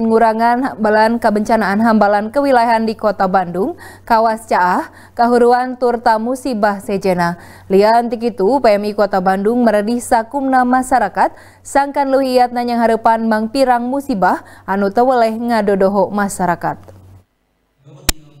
ngurangan balan kebencanaan hambalan kewilayahan di kota Bandung, Kawas Caah, Kahuruan Turta Musibah Sejena. Liantik itu, PMI Kota Bandung meredih sakumna masyarakat, sangkan luhiat nanyang harapan mangpirang musibah, anu teweleh ngadodoho masyarakat.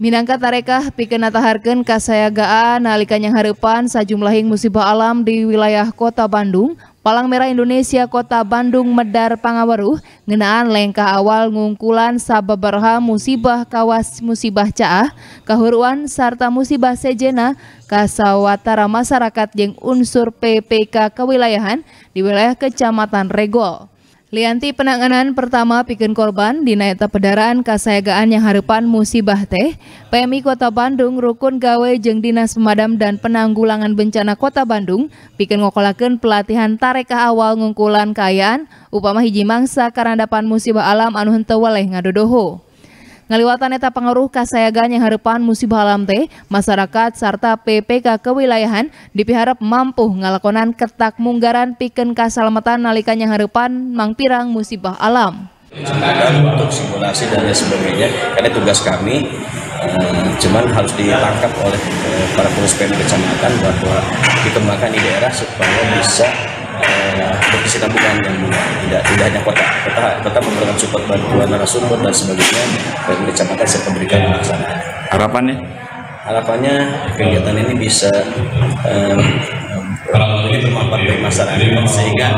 Minangka tarekah pikeun nataharkeun kasayagaan nalika yang sajumlahing musibah alam di wilayah Kota Bandung Palang Merah Indonesia Kota Bandung Medar Pangawaruh ngenaan lengkah awal ngungkulan sababarha musibah kawas musibah caah kahuruan serta musibah sejena kasawatara masyarakat yang unsur PPK kewilayahan di wilayah Kecamatan Regol. Lianti penanganan pertama pikir korban di naik pedaraan kasayagaan yang harapan musibah teh, PMI Kota Bandung Rukun Gawe Jeng Dinas Pemadam dan Penanggulangan Bencana Kota Bandung pikir ngokolakan pelatihan tarekah awal ngungkulan kayaan upama hiji mangsa karena karandapan musibah alam anu henteu ngadodoho. Ngaliwatan eta pengaruh kasayagan yang harapan musibah alam teh, masyarakat serta PPK kewilayahan dipiharap mampu ngalakonan ketak munggaran piken kasalamatan yang harapan mangpirang musibah alam. Untuk simulasi dan lain sebagainya, karena tugas kami eh, cuman harus ditangkap oleh eh, para pengurus kecamatan bahwa dikembangkan di daerah supaya bisa eh, provinsi Tambukan yang tidak tidak hanya kota kota kota memberikan support bantuan narasumber dan sebagainya dan kecamatan saya memberikan laksana harapannya harapannya kegiatan ini bisa um, ini bermanfaat bagi masyarakat sehingga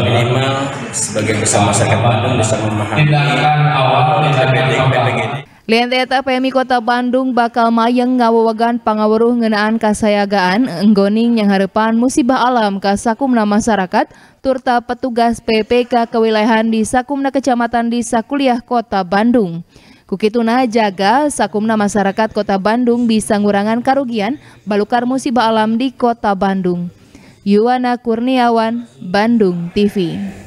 minimal sebagai besar masyarakat Bandung bisa memahami Lian eta PMI Kota Bandung bakal mayeng ngawawagan pangaweruh ngenaan kasayagaan enggoning yang harapan musibah alam ke sakumna masyarakat turta petugas PPK kewilayahan di sakumna kecamatan di Sakuliah Kota Bandung. Kukituna jaga sakumna masyarakat Kota Bandung bisa ngurangan karugian balukar musibah alam di Kota Bandung. Yuwana Kurniawan, Bandung TV.